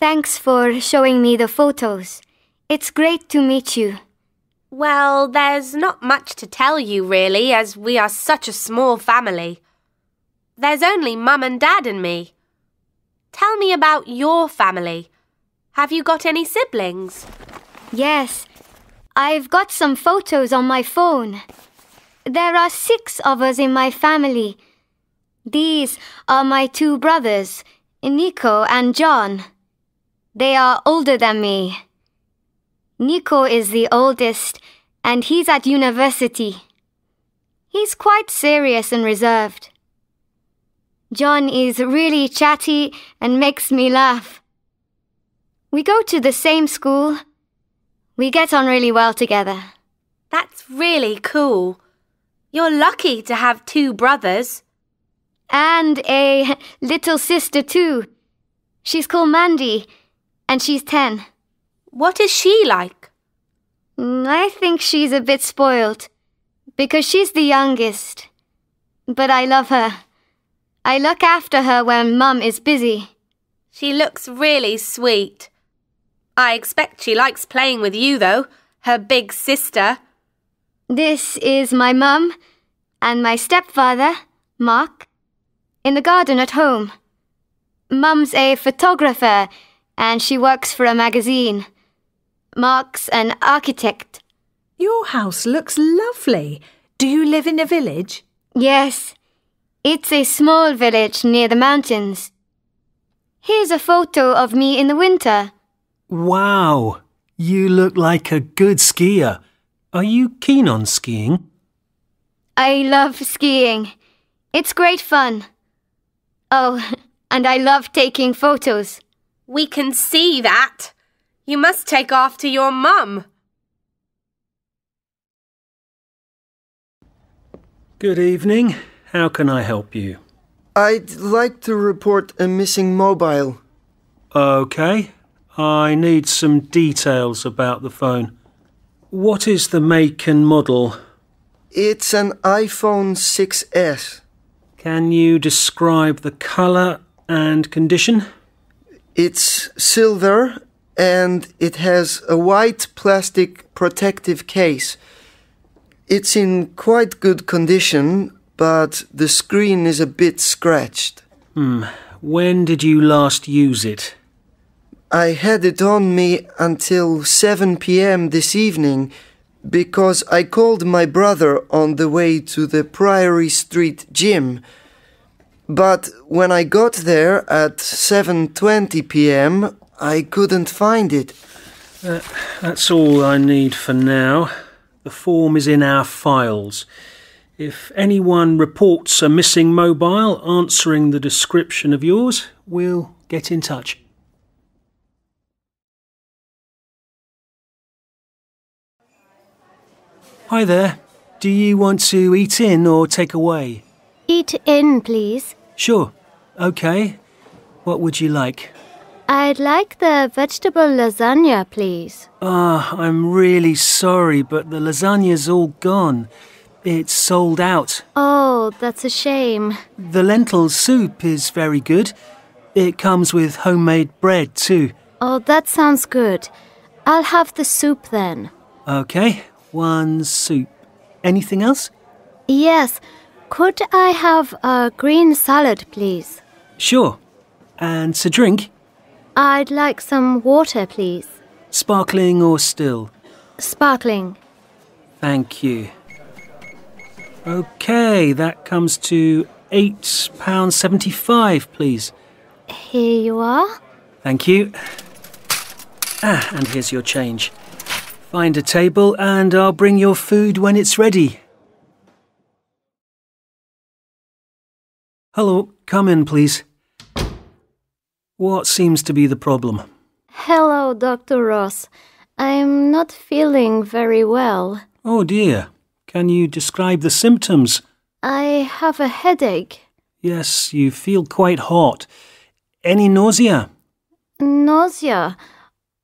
Thanks for showing me the photos. It's great to meet you. Well, there's not much to tell you, really, as we are such a small family. There's only Mum and Dad and me. Tell me about your family. Have you got any siblings? Yes. I've got some photos on my phone. There are six of us in my family. These are my two brothers, Nico and John. They are older than me. Nico is the oldest, and he's at university. He's quite serious and reserved. John is really chatty and makes me laugh. We go to the same school. We get on really well together. That's really cool. You're lucky to have two brothers. And a little sister, too. She's called Mandy, and she's 10. What is she like? Mm, I think she's a bit spoiled, because she's the youngest. But I love her. I look after her when Mum is busy. She looks really sweet. I expect she likes playing with you, though, her big sister. This is my mum and my stepfather, Mark, in the garden at home. Mum's a photographer and she works for a magazine. Mark's an architect. Your house looks lovely. Do you live in a village? Yes. It's a small village near the mountains. Here's a photo of me in the winter. Wow! You look like a good skier. Are you keen on skiing? I love skiing. It's great fun. Oh, and I love taking photos. We can see that. You must take off to your mum. Good evening. How can I help you? I'd like to report a missing mobile. OK. I need some details about the phone. What is the make and model? It's an iPhone 6S. Can you describe the colour and condition? It's silver and it has a white plastic protective case. It's in quite good condition, but the screen is a bit scratched. Hmm. When did you last use it? I had it on me until 7 pm this evening because I called my brother on the way to the Priory Street gym. But when I got there at 7:20 p.m., I couldn't find it. Uh, that's all I need for now. The form is in our files. If anyone reports a missing mobile answering the description of yours, we'll get in touch. Hi there. Do you want to eat in or take away? Eat in, please. Sure. Okay. What would you like? I'd like the vegetable lasagna, please. Ah, oh, I'm really sorry, but the lasagna's all gone. It's sold out. Oh, that's a shame. The lentil soup is very good. It comes with homemade bread, too. Oh, that sounds good. I'll have the soup then. Okay, one soup. Anything else? Yes. Could I have a green salad, please? Sure. And to drink? I'd like some water, please. Sparkling or still? Sparkling. Thank you. Okay, that comes to £8.75, please. Here you are. Thank you. Ah, and here's your change. Find a table and I'll bring your food when it's ready. Hello, come in, please. What seems to be the problem? Hello, Dr. Ross. I'm not feeling very well. Oh dear. Can you describe the symptoms? I have a headache. Yes, you feel quite hot. Any nausea? Nausea?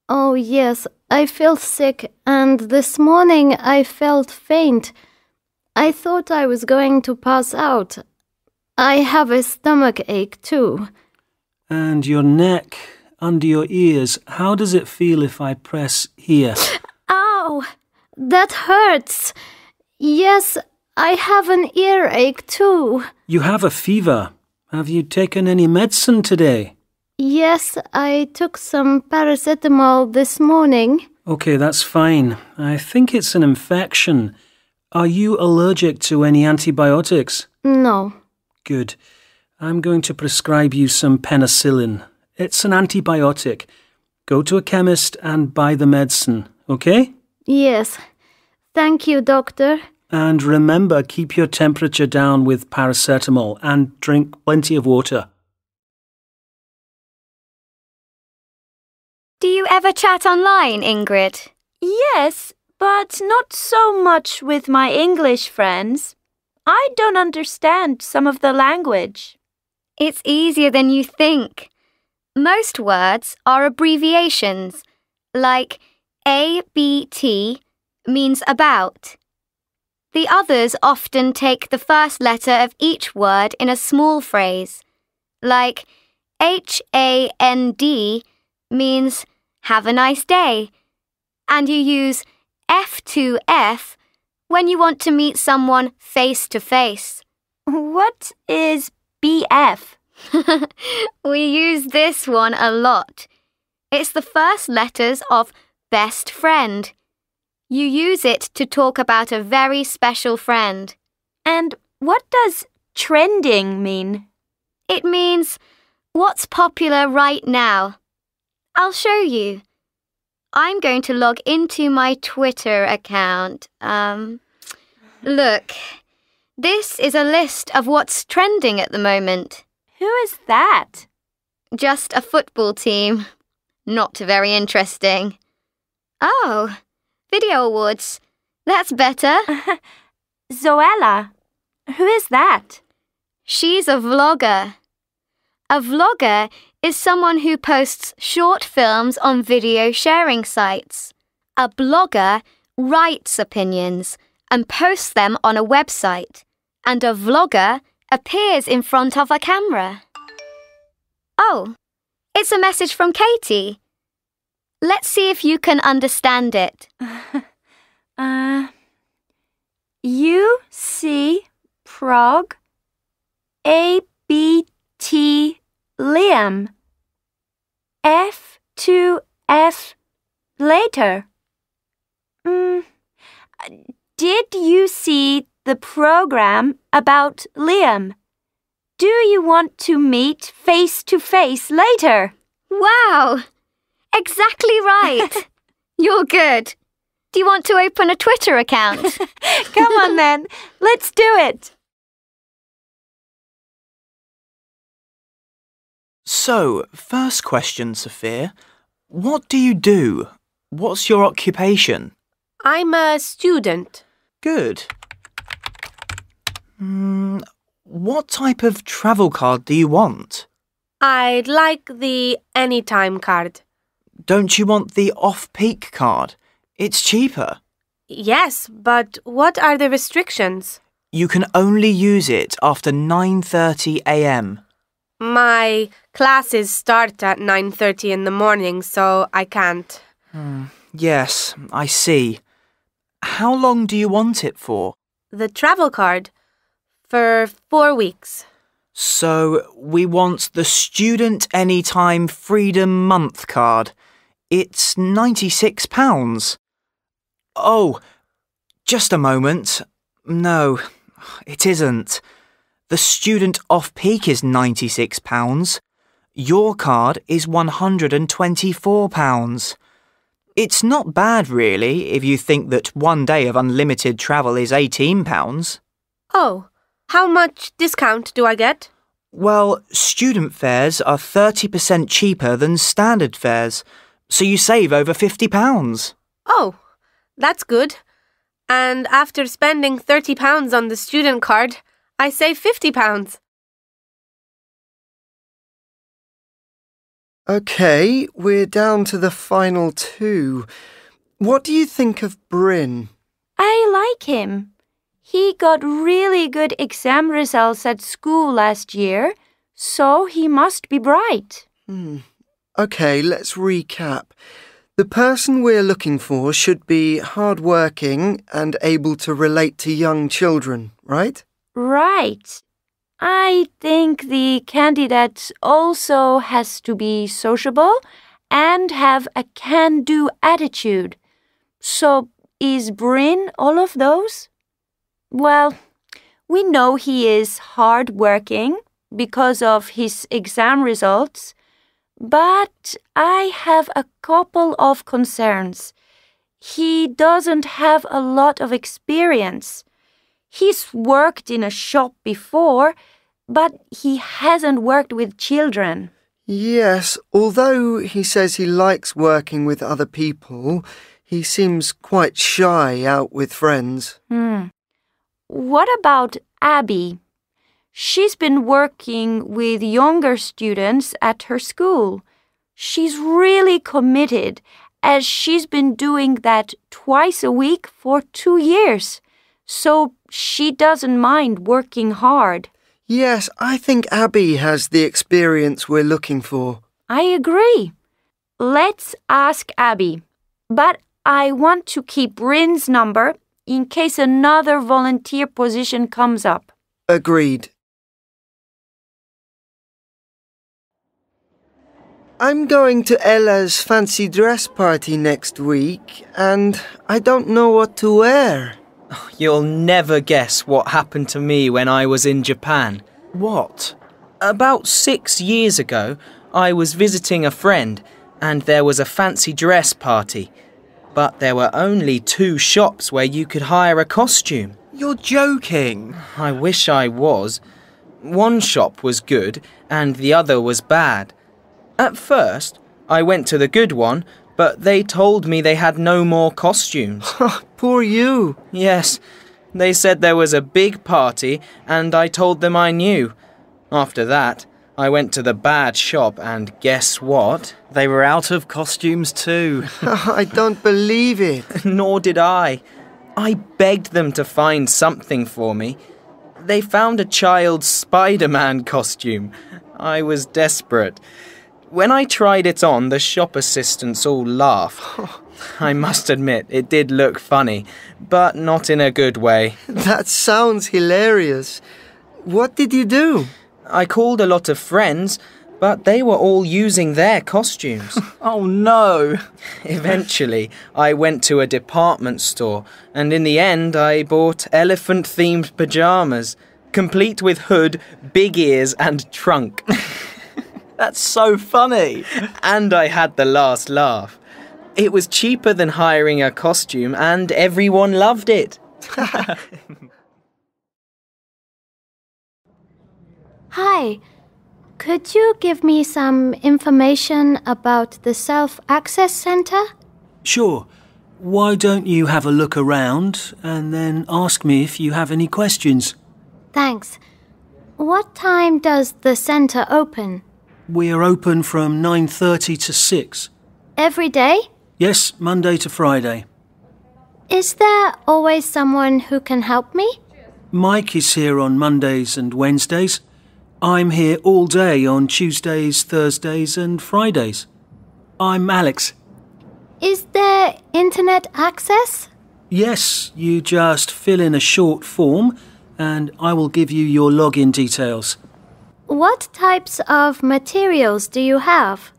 Oh yes, I feel sick, and this morning I felt faint. I thought I was going to pass out, I have a stomach ache too. And your neck, under your ears, how does it feel if I press here? Ow! That hurts! Yes, I have an earache too. You have a fever. Have you taken any medicine today? Yes, I took some paracetamol this morning. Okay, that's fine. I think it's an infection. Are you allergic to any antibiotics? No. Good. I'm going to prescribe you some penicillin. It's an antibiotic. Go to a chemist and buy the medicine, okay? Yes. Thank you, doctor. And remember, keep your temperature down with paracetamol and drink plenty of water. Do you ever chat online, Ingrid? Yes, but not so much with my English friends. I don't understand some of the language. It's easier than you think. Most words are abbreviations, like ABT means about. The others often take the first letter of each word in a small phrase, like HAND means have a nice day, and you use F2F when you want to meet someone face to face. What is BF? we use this one a lot. It's the first letters of best friend. You use it to talk about a very special friend. And what does trending mean? It means what's popular right now. I'll show you. I'm going to log into my Twitter account. Um, look, this is a list of what's trending at the moment. Who is that? Just a football team. Not very interesting. Oh, Video Awards. That's better. Zoella. Who is that? She's a vlogger. A vlogger is someone who posts short films on video sharing sites. A blogger writes opinions and posts them on a website, and a vlogger appears in front of a camera. Oh, it's a message from Katie. Let's see if you can understand it. uh, you see Prague, A B T Liam. F to F later. Mm, did you see the program about Liam? Do you want to meet face to face later? Wow! Exactly right! You're good. Do you want to open a Twitter account? Come on then, let's do it. So, first question, Sophia. What do you do? What's your occupation? I'm a student. Good. Mm, what type of travel card do you want? I'd like the anytime card. Don't you want the off-peak card? It's cheaper. Yes, but what are the restrictions? You can only use it after 9.30am. My classes start at 9.30 in the morning, so I can't. Mm, yes, I see. How long do you want it for? The travel card. For four weeks. So we want the Student Anytime Freedom Month card. It's £96. Oh, just a moment. No, it isn't. The student off peak is £96. Your card is £124. It's not bad, really, if you think that one day of unlimited travel is £18. Oh, how much discount do I get? Well, student fares are 30% cheaper than standard fares, so you save over £50. Oh, that's good. And after spending £30 on the student card, I save fifty pounds. Okay, we're down to the final two. What do you think of Bryn? I like him. He got really good exam results at school last year, so he must be bright. Hmm. Okay, let's recap. The person we're looking for should be hardworking and able to relate to young children, right? Right. I think the candidate also has to be sociable and have a can do attitude. So, is Bryn all of those? Well, we know he is hard working because of his exam results, but I have a couple of concerns. He doesn't have a lot of experience He's worked in a shop before, but he hasn't worked with children. Yes, although he says he likes working with other people, he seems quite shy out with friends. Hmm. What about Abby? She's been working with younger students at her school. She's really committed, as she's been doing that twice a week for two years. So she doesn't mind working hard. Yes, I think Abby has the experience we're looking for. I agree. Let's ask Abby. But I want to keep Rin's number in case another volunteer position comes up. Agreed. I'm going to Ella's fancy dress party next week, and I don't know what to wear. You'll never guess what happened to me when I was in Japan. What? About six years ago, I was visiting a friend and there was a fancy dress party. But there were only two shops where you could hire a costume. You're joking. I wish I was. One shop was good and the other was bad. At first, I went to the good one but they told me they had no more costumes. Poor you. Yes. They said there was a big party, and I told them I knew. After that, I went to the bad shop, and guess what? They were out of costumes too. I don't believe it. Nor did I. I begged them to find something for me. They found a child's Spider Man costume. I was desperate. When I tried it on, the shop assistants all laugh. I must admit, it did look funny, but not in a good way. That sounds hilarious. What did you do? I called a lot of friends, but they were all using their costumes. oh no! Eventually, I went to a department store, and in the end, I bought elephant themed pajamas, complete with hood, big ears, and trunk. That's so funny. and I had the last laugh. It was cheaper than hiring a costume, and everyone loved it. Hi, could you give me some information about the Self Access Center? Sure. Why don't you have a look around and then ask me if you have any questions? Thanks. What time does the center open? We're open from 9.30 to 6. Every day? Yes, Monday to Friday. Is there always someone who can help me? Mike is here on Mondays and Wednesdays. I'm here all day on Tuesdays, Thursdays and Fridays. I'm Alex. Is there internet access? Yes, you just fill in a short form and I will give you your login details. What types of materials do you have?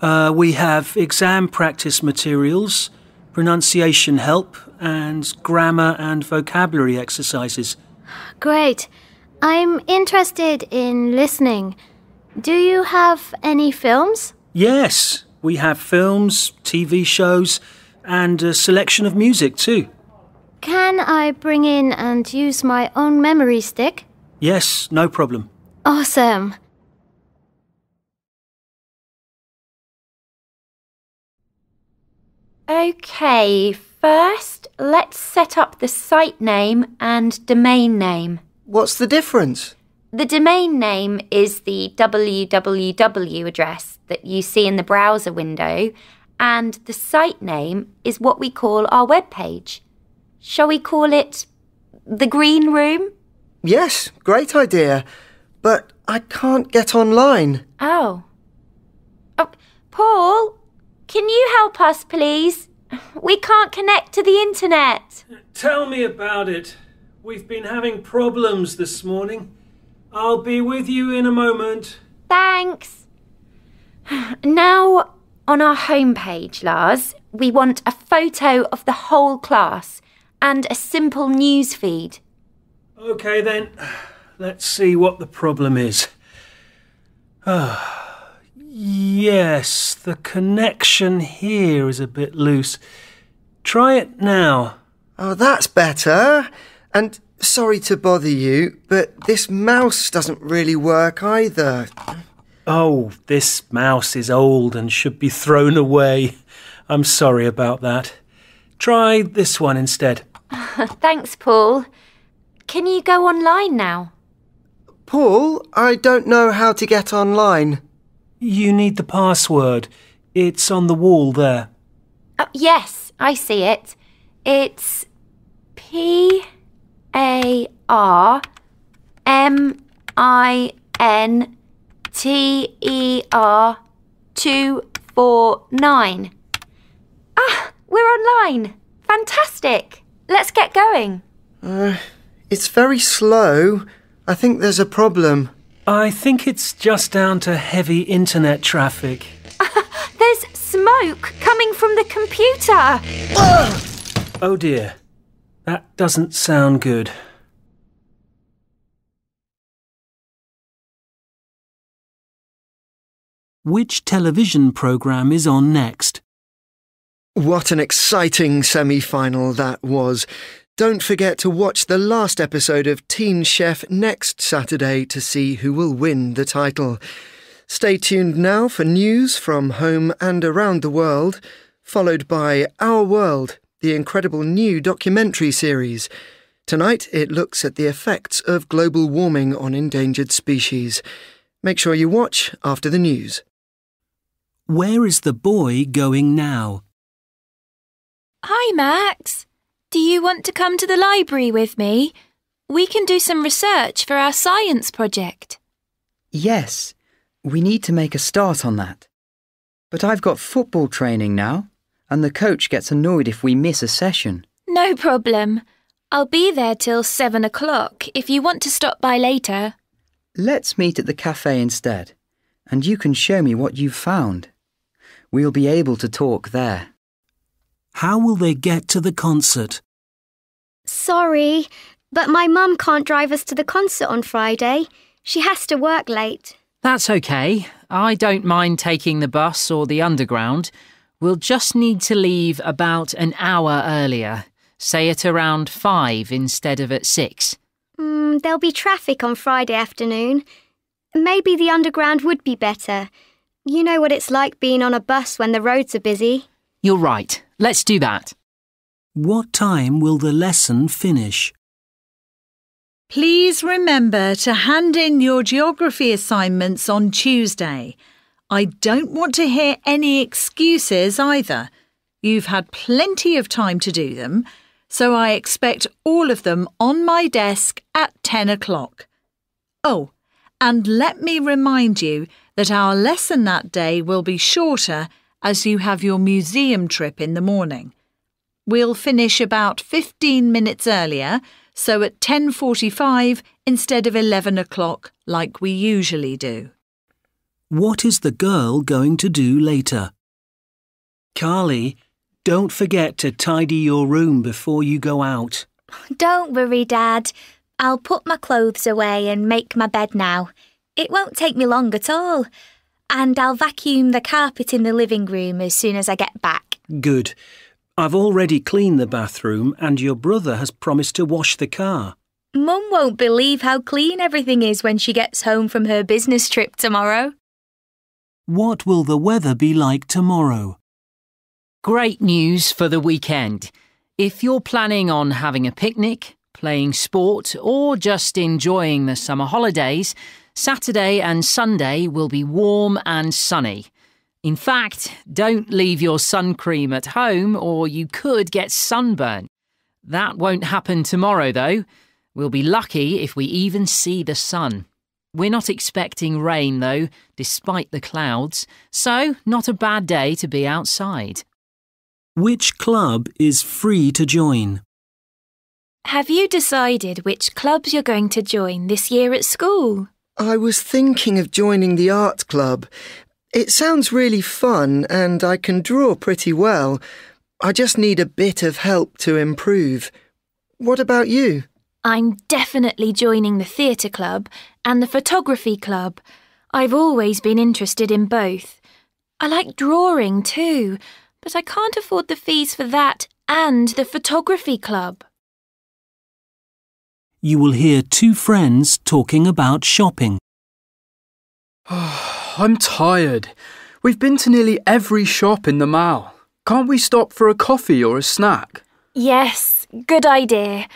Uh, we have exam practice materials, pronunciation help, and grammar and vocabulary exercises. Great. I'm interested in listening. Do you have any films? Yes, we have films, TV shows, and a selection of music too. Can I bring in and use my own memory stick? Yes, no problem. Awesome! Okay, first let's set up the site name and domain name. What's the difference? The domain name is the www address that you see in the browser window, and the site name is what we call our web page. Shall we call it the Green Room? Yes, great idea. But I can't get online. Oh. oh. Paul, can you help us, please? We can't connect to the internet. Tell me about it. We've been having problems this morning. I'll be with you in a moment. Thanks. Now, on our homepage, Lars, we want a photo of the whole class and a simple news feed. OK, then. Let's see what the problem is. Ah, oh, yes, the connection here is a bit loose. Try it now. Oh, that's better. And sorry to bother you, but this mouse doesn't really work either. Oh, this mouse is old and should be thrown away. I'm sorry about that. Try this one instead. Thanks, Paul. Can you go online now? Paul, I don't know how to get online. You need the password. It's on the wall there. Oh, yes, I see it. It's P A R M I N T E R 249. Ah, we're online. Fantastic. Let's get going. Uh, it's very slow. I think there's a problem. I think it's just down to heavy internet traffic. there's smoke coming from the computer. Oh, oh dear. That doesn't sound good. Which television programme is on next? What an exciting semi final that was. Don't forget to watch the last episode of Teen Chef next Saturday to see who will win the title. Stay tuned now for news from home and around the world, followed by Our World, the incredible new documentary series. Tonight, it looks at the effects of global warming on endangered species. Make sure you watch after the news. Where is the boy going now? Hi, Max. Do you want to come to the library with me? We can do some research for our science project. Yes, we need to make a start on that. But I've got football training now, and the coach gets annoyed if we miss a session. No problem. I'll be there till seven o'clock if you want to stop by later. Let's meet at the cafe instead, and you can show me what you've found. We'll be able to talk there. How will they get to the concert? Sorry, but my mum can't drive us to the concert on Friday. She has to work late. That's OK. I don't mind taking the bus or the underground. We'll just need to leave about an hour earlier. Say at around five instead of at six. Mm, there'll be traffic on Friday afternoon. Maybe the underground would be better. You know what it's like being on a bus when the roads are busy. You're right. Let's do that. What time will the lesson finish? Please remember to hand in your geography assignments on Tuesday. I don't want to hear any excuses either. You've had plenty of time to do them, so I expect all of them on my desk at 10 o'clock. Oh, and let me remind you that our lesson that day will be shorter as you have your museum trip in the morning. We'll finish about 15 minutes earlier, so at 10.45 instead of 11 o'clock like we usually do. What is the girl going to do later? Carly, don't forget to tidy your room before you go out. Don't worry, Dad. I'll put my clothes away and make my bed now. It won't take me long at all and I'll vacuum the carpet in the living room as soon as I get back. Good. I've already cleaned the bathroom and your brother has promised to wash the car. Mum won't believe how clean everything is when she gets home from her business trip tomorrow. What will the weather be like tomorrow? Great news for the weekend. If you're planning on having a picnic, playing sport or just enjoying the summer holidays, Saturday and Sunday will be warm and sunny. In fact, don't leave your sun cream at home or you could get sunburn. That won't happen tomorrow, though. We'll be lucky if we even see the sun. We're not expecting rain, though, despite the clouds, so not a bad day to be outside. Which club is free to join? Have you decided which clubs you're going to join this year at school? I was thinking of joining the art club. It sounds really fun and I can draw pretty well. I just need a bit of help to improve. What about you? I'm definitely joining the theatre club and the photography club. I've always been interested in both. I like drawing too, but I can't afford the fees for that and the photography club you will hear two friends talking about shopping. I'm tired. We've been to nearly every shop in the mall. Can't we stop for a coffee or a snack? Yes, good idea.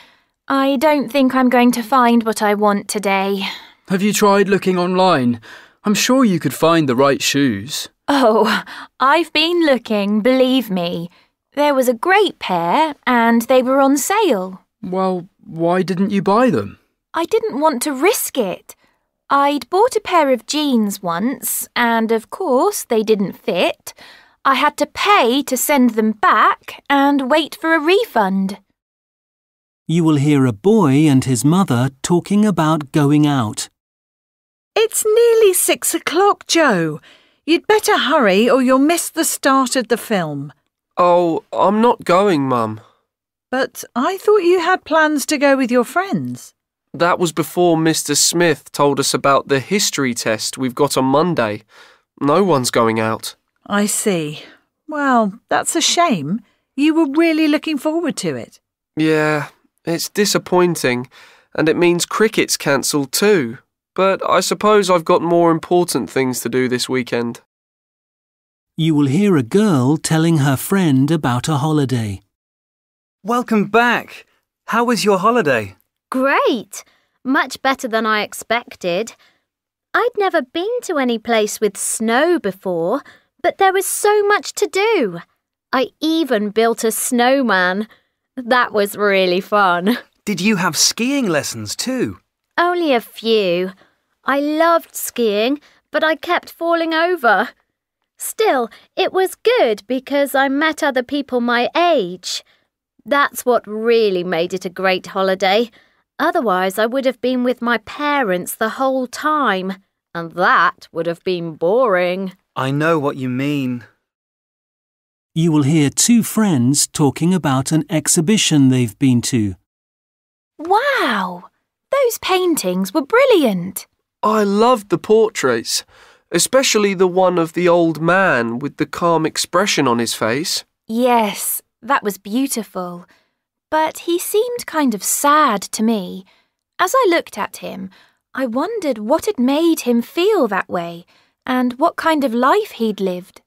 I don't think I'm going to find what I want today. Have you tried looking online? I'm sure you could find the right shoes. Oh, I've been looking, believe me. There was a great pair and they were on sale. Well, why didn't you buy them? I didn't want to risk it. I'd bought a pair of jeans once, and of course they didn't fit. I had to pay to send them back and wait for a refund. You will hear a boy and his mother talking about going out. It's nearly six o'clock, Joe. You'd better hurry or you'll miss the start of the film. Oh, I'm not going, Mum. But I thought you had plans to go with your friends. That was before Mr. Smith told us about the history test we've got on Monday. No one's going out. I see. Well, that's a shame. You were really looking forward to it. Yeah, it's disappointing, and it means cricket's cancelled too. But I suppose I've got more important things to do this weekend. You will hear a girl telling her friend about a holiday. Welcome back. How was your holiday? Great. Much better than I expected. I'd never been to any place with snow before, but there was so much to do. I even built a snowman. That was really fun. Did you have skiing lessons too? Only a few. I loved skiing, but I kept falling over. Still, it was good because I met other people my age. That's what really made it a great holiday. Otherwise, I would have been with my parents the whole time, and that would have been boring. I know what you mean. You will hear two friends talking about an exhibition they've been to. Wow! Those paintings were brilliant. I loved the portraits, especially the one of the old man with the calm expression on his face. Yes, that was beautiful, but he seemed kind of sad to me. As I looked at him, I wondered what had made him feel that way and what kind of life he'd lived.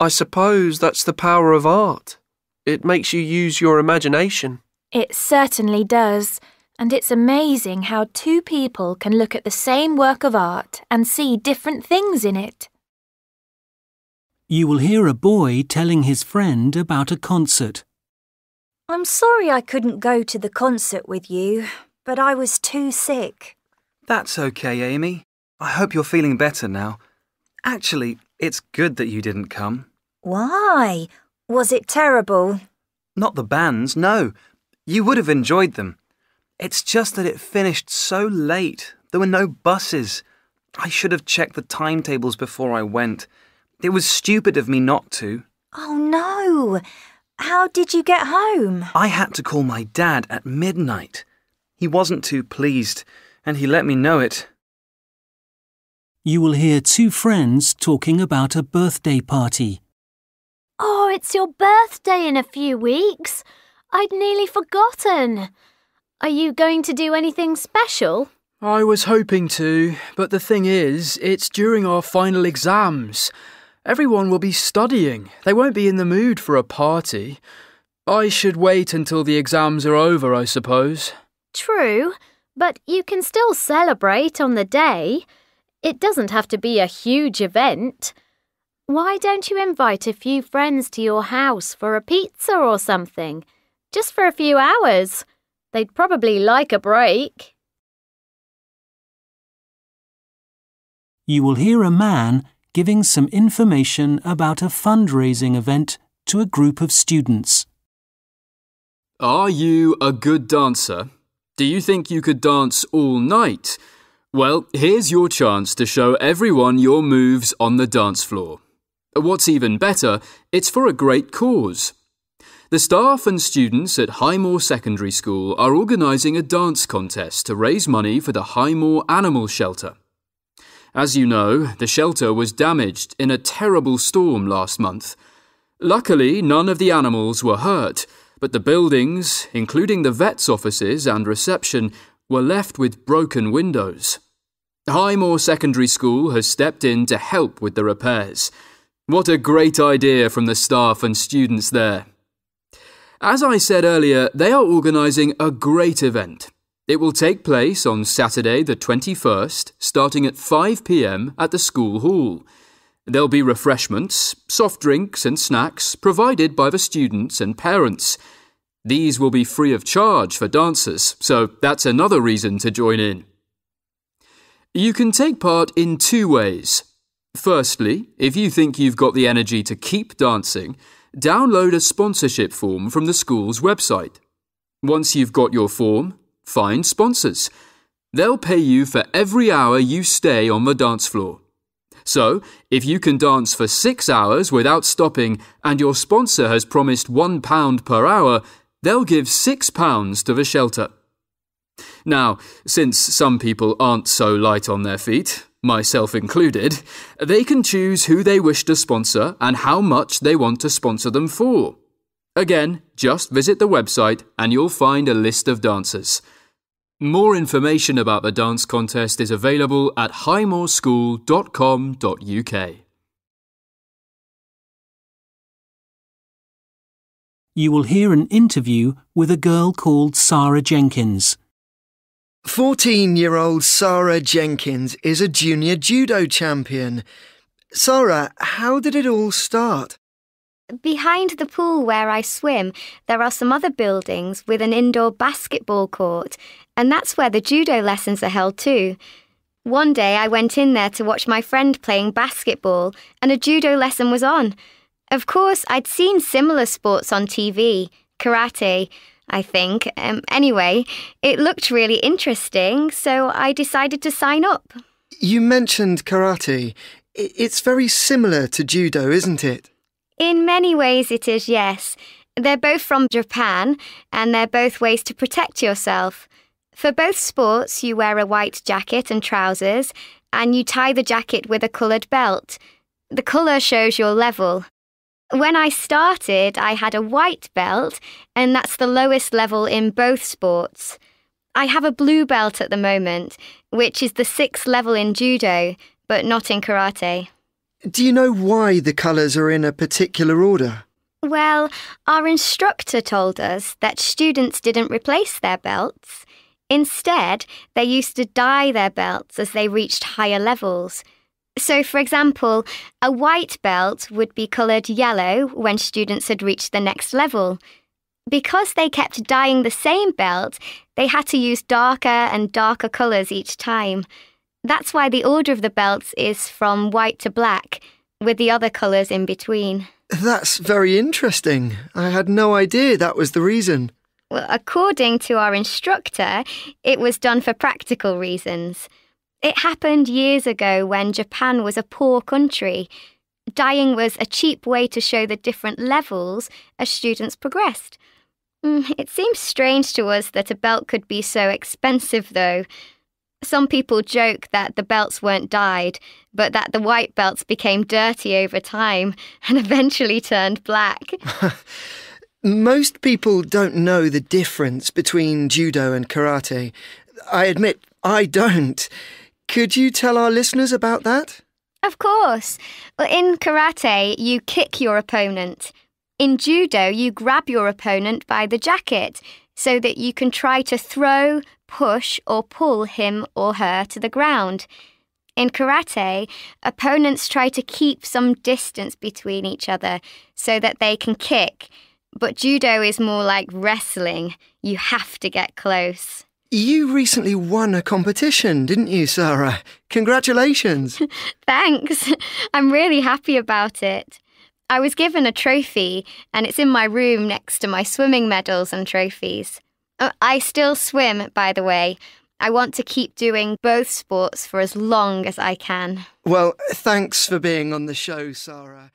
I suppose that's the power of art. It makes you use your imagination. It certainly does, and it's amazing how two people can look at the same work of art and see different things in it. You will hear a boy telling his friend about a concert. I'm sorry I couldn't go to the concert with you, but I was too sick. That's okay, Amy. I hope you're feeling better now. Actually, it's good that you didn't come. Why? Was it terrible? Not the bands, no. You would have enjoyed them. It's just that it finished so late. There were no buses. I should have checked the timetables before I went. It was stupid of me not to. Oh no! How did you get home? I had to call my dad at midnight. He wasn't too pleased, and he let me know it. You will hear two friends talking about a birthday party. Oh, it's your birthday in a few weeks. I'd nearly forgotten. Are you going to do anything special? I was hoping to, but the thing is, it's during our final exams, Everyone will be studying. They won't be in the mood for a party. I should wait until the exams are over, I suppose. True, but you can still celebrate on the day. It doesn't have to be a huge event. Why don't you invite a few friends to your house for a pizza or something? Just for a few hours. They'd probably like a break. You will hear a man giving some information about a fundraising event to a group of students. Are you a good dancer? Do you think you could dance all night? Well, here's your chance to show everyone your moves on the dance floor. What's even better, it's for a great cause. The staff and students at Highmore Secondary School are organising a dance contest to raise money for the Highmore Animal Shelter. As you know, the shelter was damaged in a terrible storm last month. Luckily, none of the animals were hurt, but the buildings, including the vet's offices and reception, were left with broken windows. Highmore Secondary School has stepped in to help with the repairs. What a great idea from the staff and students there. As I said earlier, they are organising a great event it will take place on Saturday, the 21st, starting at 5 pm at the school hall. There'll be refreshments, soft drinks, and snacks provided by the students and parents. These will be free of charge for dancers, so that's another reason to join in. You can take part in two ways. Firstly, if you think you've got the energy to keep dancing, download a sponsorship form from the school's website. Once you've got your form, Find sponsors. They'll pay you for every hour you stay on the dance floor. So, if you can dance for six hours without stopping and your sponsor has promised one pound per hour, they'll give six pounds to the shelter. Now, since some people aren't so light on their feet, myself included, they can choose who they wish to sponsor and how much they want to sponsor them for. Again, just visit the website and you'll find a list of dancers. More information about the dance contest is available at highmoorschool.com.uk. You will hear an interview with a girl called Sarah Jenkins. 14-year-old Sarah Jenkins is a junior judo champion. Sarah, how did it all start? Behind the pool where I swim, there are some other buildings with an indoor basketball court, and that's where the judo lessons are held too. One day I went in there to watch my friend playing basketball, and a judo lesson was on. Of course, I'd seen similar sports on TV karate, I think. Um, anyway, it looked really interesting, so I decided to sign up. You mentioned karate. It's very similar to judo, isn't it? In many ways, it is yes. They're both from Japan, and they're both ways to protect yourself. For both sports, you wear a white jacket and trousers, and you tie the jacket with a coloured belt. The colour shows your level. When I started, I had a white belt, and that's the lowest level in both sports. I have a blue belt at the moment, which is the sixth level in judo, but not in karate. Do you know why the colours are in a particular order? Well, our instructor told us that students didn't replace their belts. Instead, they used to dye their belts as they reached higher levels. So, for example, a white belt would be coloured yellow when students had reached the next level. Because they kept dyeing the same belt, they had to use darker and darker colours each time. That's why the order of the belts is from white to black, with the other colours in between. That's very interesting. I had no idea that was the reason. Well, according to our instructor, it was done for practical reasons. It happened years ago when Japan was a poor country. Dyeing was a cheap way to show the different levels as students progressed. Mm, it seems strange to us that a belt could be so expensive, though. Some people joke that the belts weren't dyed, but that the white belts became dirty over time and eventually turned black. Most people don't know the difference between judo and karate. I admit, I don't. Could you tell our listeners about that? Of course. Well, in karate, you kick your opponent. In judo, you grab your opponent by the jacket so that you can try to throw, push or pull him or her to the ground. In karate, opponents try to keep some distance between each other so that they can kick, but judo is more like wrestling. You have to get close. You recently won a competition, didn't you, Sarah? Congratulations. Thanks. I'm really happy about it. I was given a trophy, and it's in my room next to my swimming medals and trophies. Uh, I still swim, by the way. I want to keep doing both sports for as long as I can. Well, thanks for being on the show, Sarah.